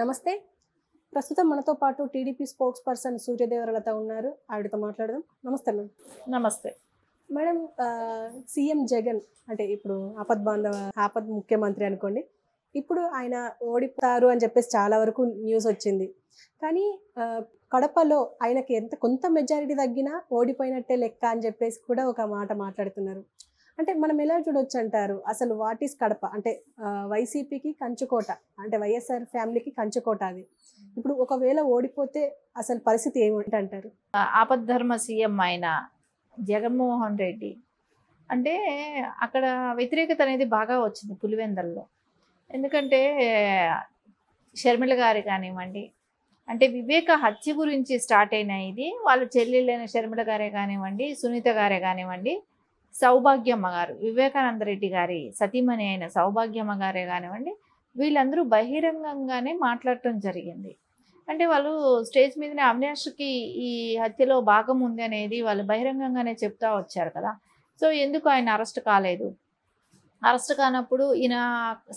నమస్తే ప్రస్తుతం మనతో పాటు టీడీపీ స్పోక్స్ పర్సన్ సూర్యదేవరలత ఉన్నారు ఆవిడతో మాట్లాడదాం నమస్తే మేడం నమస్తే మేడం సీఎం జగన్ అంటే ఇప్పుడు ఆపద్ బాంధవ ఆపద్ ముఖ్యమంత్రి అనుకోండి ఇప్పుడు ఆయన ఓడిపోతారు అని చెప్పేసి చాలా వరకు న్యూస్ వచ్చింది కానీ కడపలో ఆయనకి ఎంత కొంత మెజారిటీ తగ్గినా ఓడిపోయినట్టే లెక్క అని చెప్పేసి కూడా ఒక మాట మాట్లాడుతున్నారు అంటే మనం ఎలా చూడొచ్చు అంటారు అసలు వాట్ ఈస్ కడప అంటే వైసీపీకి కంచుకోట అంటే వైఎస్ఆర్ ఫ్యామిలీకి కంచుకోట అది ఇప్పుడు ఒకవేళ ఓడిపోతే అసలు పరిస్థితి ఏమిటంటారు ఆపద్ధర్మ సీఎం ఆయన జగన్మోహన్ రెడ్డి అంటే అక్కడ వ్యతిరేకత అనేది బాగా వచ్చింది పులివెందల్లో ఎందుకంటే షర్మిల గారు కానివ్వండి అంటే వివేక హత్య గురించి స్టార్ట్ అయిన ఇది వాళ్ళ చెల్లెళ్ళైన షర్మిల గారే కానివ్వండి సునీత గారే కానివ్వండి సౌభాగ్యమ్మ గారు వివేకానంద రెడ్డి గారి సతీమణి అయిన సౌభాగ్యమ్మ గారే కానివ్వండి వీళ్ళందరూ బహిరంగంగానే మాట్లాడటం జరిగింది అంటే వాళ్ళు స్టేజ్ మీదనే అవినాష్కి ఈ హత్యలో భాగం ఉంది అనేది వాళ్ళు బహిరంగంగానే చెప్తా వచ్చారు కదా సో ఎందుకు ఆయన అరెస్ట్ కాలేదు అరెస్ట్ కానప్పుడు ఈయన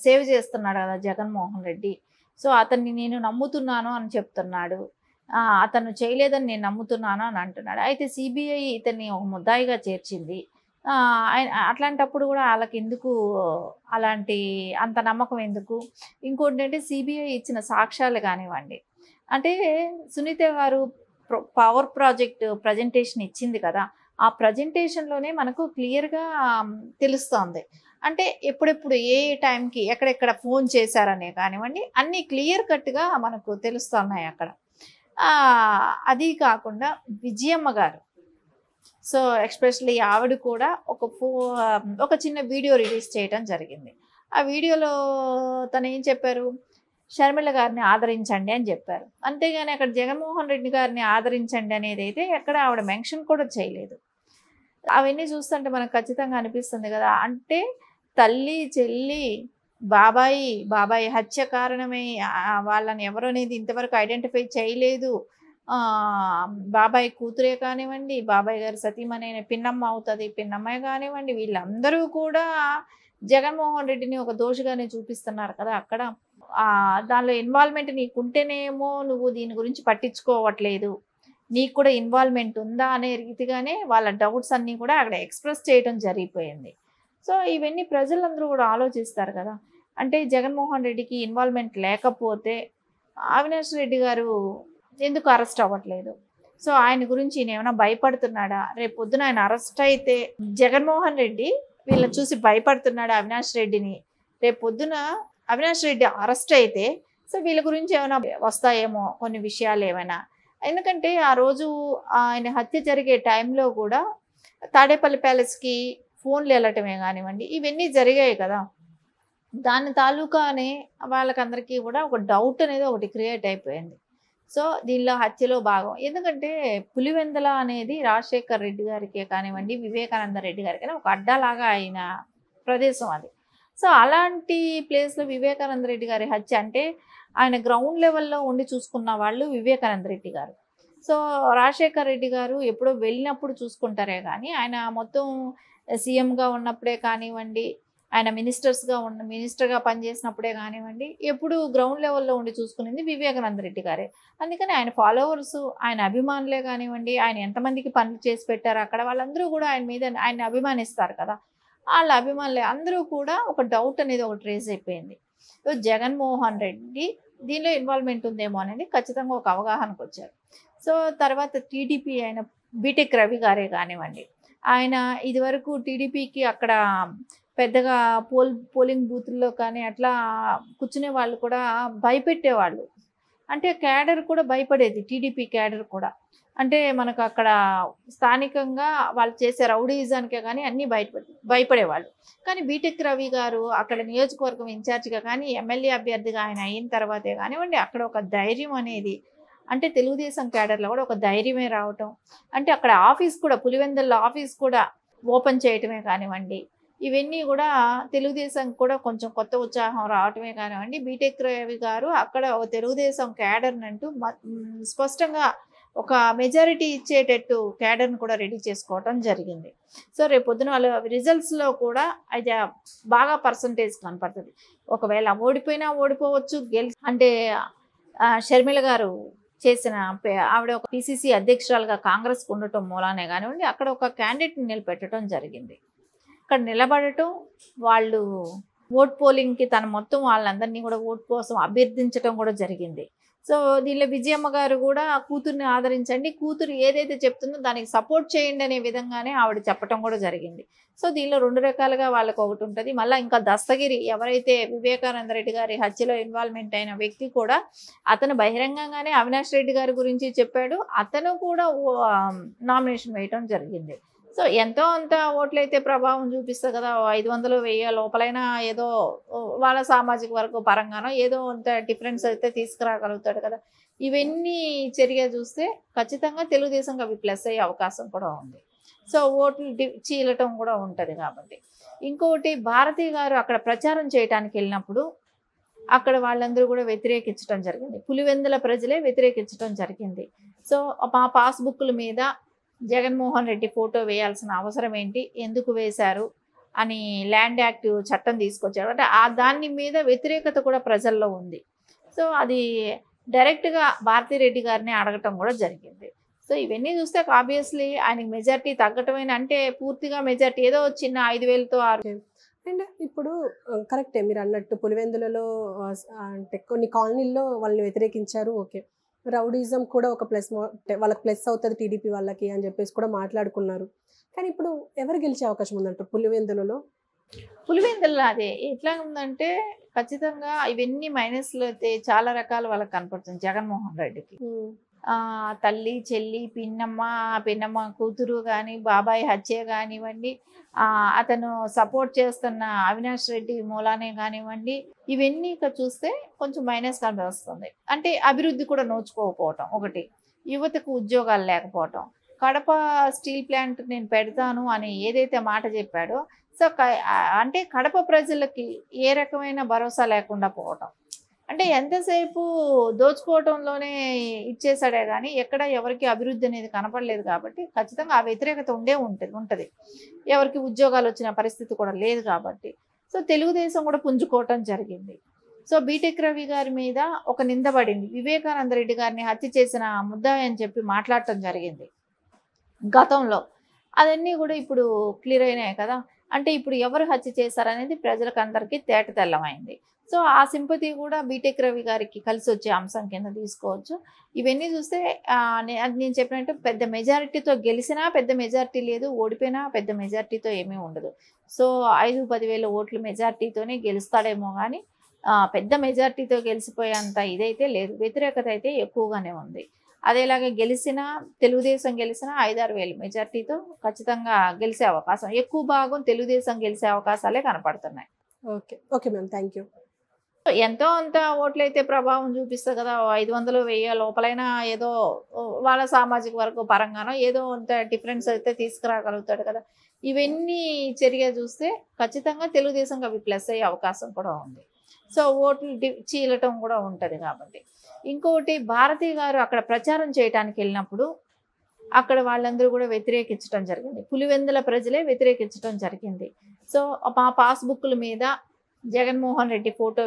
సేవ్ చేస్తున్నాడు కదా జగన్మోహన్ రెడ్డి సో అతన్ని నేను నమ్ముతున్నాను అని చెప్తున్నాడు అతను చేయలేదని నేను నమ్ముతున్నాను అని అంటున్నాడు అయితే సిబిఐ ఇతన్ని ఒక ముద్దాయిగా చేర్చింది అట్లాంటప్పుడు కూడా వాళ్ళకి ఎందుకు అలాంటి అంత నమ్మకం ఎందుకు ఇంకోటి అంటే సిబిఐ ఇచ్చిన సాక్ష్యాలు కానివ్వండి అంటే సునీత వారు పవర్ ప్రాజెక్ట్ ప్రజెంటేషన్ ఇచ్చింది కదా ఆ ప్రజెంటేషన్లోనే మనకు క్లియర్గా తెలుస్తోంది అంటే ఎప్పుడెప్పుడు ఏ టైంకి ఎక్కడెక్కడ ఫోన్ చేశారనే కానివ్వండి అన్నీ క్లియర్ కట్గా మనకు తెలుస్తున్నాయి అక్కడ అది కాకుండా విజయమ్మ గారు సో ఎక్స్పెషలీ ఆవిడ కూడా ఒక ఫో ఒక చిన్న వీడియో రిలీజ్ చేయడం జరిగింది ఆ వీడియోలో తను ఏం చెప్పారు షర్మిల గారిని ఆదరించండి అని చెప్పారు అంతేగాని అక్కడ జగన్మోహన్ రెడ్డి గారిని ఆదరించండి అనేది అయితే ఎక్కడ ఆవిడ మెన్షన్ కూడా చేయలేదు అవన్నీ చూస్తుంటే మనకు ఖచ్చితంగా అనిపిస్తుంది కదా అంటే తల్లి చెల్లి బాబాయి బాబాయి హత్య కారణమై వాళ్ళని ఎవరు అనేది ఇంతవరకు ఐడెంటిఫై చేయలేదు బాబాయ్ కూతురే కానివ్వండి బాబాయ్ గారు సతీమణైన పిన్నమ్మ అవుతుంది పిన్నమ్మే కానివ్వండి వీళ్ళందరూ కూడా జగన్మోహన్ రెడ్డిని ఒక దోషిగానే చూపిస్తున్నారు కదా అక్కడ దానిలో ఇన్వాల్వ్మెంట్ నీకుంటేనేమో నువ్వు దీని గురించి పట్టించుకోవట్లేదు నీకు కూడా ఇన్వాల్వ్మెంట్ ఉందా అనే రీతిగానే వాళ్ళ డౌట్స్ అన్నీ కూడా అక్కడ ఎక్స్ప్రెస్ చేయడం జరిగిపోయింది సో ఇవన్నీ ప్రజలందరూ కూడా ఆలోచిస్తారు కదా అంటే జగన్మోహన్ రెడ్డికి ఇన్వాల్వ్మెంట్ లేకపోతే అవినాష్ రెడ్డి గారు ఎందుకు అరెస్ట్ అవ్వట్లేదు సో ఆయన గురించి ఈయన ఏమైనా భయపడుతున్నాడా రేపు పొద్దున ఆయన అరెస్ట్ అయితే జగన్మోహన్ రెడ్డి వీళ్ళని hmm. చూసి భయపడుతున్నాడా అవినాష్ రెడ్డిని రేపు పొద్దున అవినాష్ రెడ్డి అరెస్ట్ అయితే సో వీళ్ళ గురించి ఏమైనా వస్తాయేమో కొన్ని విషయాలు ఏమైనా ఎందుకంటే ఆ రోజు ఆయన హత్య జరిగే టైంలో కూడా తాడేపల్లి ప్యాలెస్కి ఫోన్లు వెళ్ళటమే కానివ్వండి ఇవన్నీ జరిగాయి కదా దాని తాలూకానే వాళ్ళకందరికీ కూడా ఒక డౌట్ అనేది ఒకటి క్రియేట్ అయిపోయింది సో దీనిలో హత్యలో భాగం ఎందుకంటే పులివెందల అనేది రాజశేఖర్ రెడ్డి గారికి కానివ్వండి వివేకానంద రెడ్డి గారికి ఒక అడ్డాలాగా అయిన ప్రదేశం అది సో అలాంటి ప్లేస్లో వివేకానంద రెడ్డి గారి హత్య అంటే ఆయన గ్రౌండ్ లెవెల్లో ఉండి చూసుకున్న వాళ్ళు వివేకానంద రెడ్డి గారు సో రాజశేఖర్ రెడ్డి గారు ఎప్పుడో వెళ్ళినప్పుడు చూసుకుంటారే కానీ ఆయన మొత్తం సీఎంగా ఉన్నప్పుడే కానివ్వండి ఆయన మినిస్టర్స్గా ఉన్న మినిస్టర్గా పనిచేసినప్పుడే కానివ్వండి ఎప్పుడు గ్రౌండ్ లెవెల్లో ఉండి చూసుకునేది వివేకానంద రెడ్డి గారే అందుకని ఆయన ఫాలోవర్స్ ఆయన అభిమానులే కానివ్వండి ఆయన ఎంతమందికి పనులు చేసి పెట్టారు అక్కడ వాళ్ళందరూ కూడా ఆయన మీద ఆయన అభిమానిస్తారు కదా వాళ్ళ అభిమానులే అందరూ కూడా ఒక డౌట్ అనేది ఒక ట్రేస్ అయిపోయింది జగన్మోహన్ రెడ్డి దీనిలో ఇన్వాల్వ్మెంట్ ఉందేమో అనేది ఖచ్చితంగా ఒక అవగాహనకు వచ్చారు సో తర్వాత టీడీపీ ఆయన బీటెక్ రవి గారే కానివ్వండి ఆయన ఇదివరకు టీడీపీకి అక్కడ పెద్దగా పోల్ పోలింగ్ బూత్లో కానీ అట్లా కూర్చునే వాళ్ళు కూడా భయపెట్టేవాళ్ళు అంటే క్యాడర్ కూడా భయపడేది టీడీపీ క్యాడర్ కూడా అంటే మనకు అక్కడ స్థానికంగా వాళ్ళు చేసే రౌడీజానికే కానీ అన్నీ భయపడి భయపడేవాళ్ళు కానీ బీటెక్ రవి గారు అక్కడ నియోజకవర్గం ఇన్ఛార్జిగా కానీ ఎమ్మెల్యే అభ్యర్థిగా ఆయన అయిన తర్వాతే కానివ్వండి అక్కడ ఒక ధైర్యం అనేది అంటే తెలుగుదేశం క్యాడర్లో కూడా ఒక ధైర్యమే రావటం అంటే అక్కడ ఆఫీస్ కూడా పులివెందుల్లో ఆఫీస్ కూడా ఓపెన్ చేయటమే కానివ్వండి ఇవన్నీ కూడా తెలుగుదేశం కూడా కొంచెం కొత్త ఉత్సాహం రావటమే కానివ్వండి బీటెక్ రవి గారు అక్కడ తెలుగుదేశం క్యాడర్ అంటూ స్పష్టంగా ఒక మెజారిటీ ఇచ్చేటట్టు క్యాడర్ని కూడా రెడీ చేసుకోవటం జరిగింది సో రేపు పొద్దున వాళ్ళ రిజల్ట్స్లో కూడా అది బాగా పర్సంటేజ్ కనపడుతుంది ఒకవేళ ఓడిపోయినా ఓడిపోవచ్చు గెల్ అంటే షర్మిల గారు చేసిన ఆవిడ ఒక పిసిసి అధ్యక్షురాలుగా కాంగ్రెస్కు ఉండటం మూలానే కానివ్వండి అక్కడ ఒక క్యాండిడేట్ని నిలబెట్టడం జరిగింది అక్కడ నిలబడటం వాళ్ళు ఓట్ పోలింగ్కి తన మొత్తం వాళ్ళందరినీ కూడా ఓట్ కోసం అభ్యర్థించడం కూడా జరిగింది సో దీనిలో విజయమ్మ గారు కూడా కూతుర్ని ఆదరించండి కూతురు ఏదైతే చెప్తుందో దానికి సపోర్ట్ చేయండి అనే విధంగానే ఆవిడ చెప్పడం కూడా జరిగింది సో దీనిలో రెండు రకాలుగా వాళ్ళకు ఒకటి ఉంటుంది మళ్ళీ ఇంకా దస్తగిరి ఎవరైతే వివేకానంద రెడ్డి గారి హత్యలో ఇన్వాల్వ్మెంట్ అయిన వ్యక్తి కూడా అతను బహిరంగంగానే అవినాష్ రెడ్డి గారి గురించి చెప్పాడు అతను కూడా నామినేషన్ వేయటం జరిగింది సో ఎంతో అంత ఓట్లయితే ప్రభావం చూపిస్తుంది కదా ఐదు వందలు వెయ్యి లోపలైనా ఏదో వాళ్ళ సామాజిక వర్గ పరంగానో ఏదో అంత డిఫరెన్స్ అయితే తీసుకురాగలుగుతాడు కదా ఇవన్నీ చర్య చూస్తే ఖచ్చితంగా తెలుగుదేశంకి అవి ప్లస్ అయ్యే అవకాశం కూడా ఉంది సో ఓట్లు చీలటం కూడా ఉంటుంది కాబట్టి ఇంకొకటి భారతీ గారు అక్కడ ప్రచారం చేయడానికి వెళ్ళినప్పుడు అక్కడ వాళ్ళందరూ కూడా వ్యతిరేకించడం జరిగింది పులివెందుల ప్రజలే వ్యతిరేకించడం జరిగింది సో మా పాస్బుక్ల మీద జగన్మోహన్ రెడ్డి ఫోటో వేయాల్సిన అవసరం ఏంటి ఎందుకు వేశారు అని ల్యాండ్ యాక్ట్ చట్టం తీసుకొచ్చారు అంటే ఆ దాని మీద వ్యతిరేకత కూడా ప్రజల్లో ఉంది సో అది డైరెక్ట్గా రెడ్డి గారిని అడగటం కూడా జరిగింది సో ఇవన్నీ చూస్తే ఆబ్వియస్లీ ఆయనకి మెజార్టీ తగ్గటమైన అంటే పూర్తిగా మెజార్టీ ఏదో చిన్న ఐదు వేలతో ఆరు అండ్ ఇప్పుడు కరెక్టే మీరు అన్నట్టు పులివెందులలో అంటే కొన్ని కాలనీల్లో వాళ్ళని వ్యతిరేకించారు ఓకే రౌడీజం కూడా ఒక ప్లస్ వాళ్ళకి ప్లస్ అవుతుంది టీడీపీ వాళ్ళకి అని చెప్పేసి కూడా మాట్లాడుకున్నారు కానీ ఇప్పుడు ఎవరు గెలిచే అవకాశం ఉందంటారు పులివెందులలో పులివెందులలో అదే ఎట్లా ఉందంటే ఖచ్చితంగా ఇవన్నీ మైనస్లు అయితే చాలా రకాలు వాళ్ళకి కనపడుతుంది జగన్మోహన్ రెడ్డికి తల్లి చెల్లి పిన్నమ్మ పిన్నమ్మ కూతురు కానీ బాబాయ్ హత్య కానివ్వండి అతను సపోర్ట్ చేస్తున్న అవినాష్ రెడ్డి మూలానే కానివ్వండి ఇవన్నీ ఇక్కడ చూస్తే కొంచెం మైనస్ కనిపిస్తుంది అంటే అభివృద్ధి కూడా నోచుకోకపోవటం ఒకటి యువతకు ఉద్యోగాలు లేకపోవటం కడప స్టీల్ ప్లాంట్ నేను పెడతాను అని ఏదైతే మాట చెప్పాడో సో అంటే కడప ప్రజలకి ఏ రకమైన భరోసా లేకుండా పోవటం అంటే ఎంతసేపు దోచుకోవటంలోనే ఇచ్చేసాడే కానీ ఎక్కడ ఎవరికి అభివృద్ధి అనేది కనపడలేదు కాబట్టి ఖచ్చితంగా ఆ వ్యతిరేకత ఉండే ఉంటుంది ఉంటుంది ఎవరికి ఉద్యోగాలు వచ్చిన పరిస్థితి కూడా లేదు కాబట్టి సో తెలుగుదేశం కూడా పుంజుకోవటం జరిగింది సో బీటెక్ రవి గారి మీద ఒక నిందబడింది వివేకానంద రెడ్డి గారిని హత్య చేసిన ముద్దాయి అని చెప్పి మాట్లాడటం జరిగింది గతంలో అవన్నీ కూడా ఇప్పుడు క్లియర్ అయినాయి కదా అంటే ఇప్పుడు ఎవరు హత్య చేశారనేది ప్రజలకు అందరికీ తేట తెల్లమైంది సో ఆ సింపతి కూడా బీటెక్ రవి గారికి కలిసి వచ్చే అంశం కింద తీసుకోవచ్చు ఇవన్నీ చూస్తే నేను చెప్పినట్టు పెద్ద మెజారిటీతో గెలిచినా పెద్ద మెజారిటీ లేదు ఓడిపోయినా పెద్ద మెజారిటీతో ఏమీ ఉండదు సో ఐదు పదివేల ఓట్ల మెజారిటీతోనే గెలుస్తాడేమో కానీ పెద్ద మెజారిటీతో గెలిచిపోయేంత ఇదైతే లేదు వ్యతిరేకత అయితే ఎక్కువగానే ఉంది అదేలాగా గెలిచిన తెలుగుదేశం గెలిచిన ఐదారు వేలు మెజార్టీతో ఖచ్చితంగా గెలిచే అవకాశం ఎక్కువ భాగం తెలుగుదేశం గెలిచే అవకాశాలే కనపడుతున్నాయి okay okay ma'am thank you ఎంతో అంత ఓట్లయితే ప్రభావం చూపిస్తుంది కదా ఐదు వందలు వెయ్యి లోపలైనా ఏదో వాళ్ళ సామాజిక వర్గ పరంగానో ఏదో అంత డిఫరెన్స్ అయితే తీసుకురాగలుగుతాడు కదా ఇవన్నీ చర్య చూస్తే ఖచ్చితంగా తెలుగుదేశంగా అవి ప్లస్ అయ్యే అవకాశం కూడా ఉంది సో ఓట్లు చీలటం కూడా ఉంటుంది కాబట్టి ఇంకోటి భారతి గారు అక్కడ ప్రచారం చేయడానికి వెళ్ళినప్పుడు అక్కడ వాళ్ళందరూ కూడా వ్యతిరేకించడం జరిగింది పులివెందుల ప్రజలే వ్యతిరేకించడం జరిగింది సో మా పాస్బుక్ల మీద జగన్మోహన్ రెడ్డి ఫోటో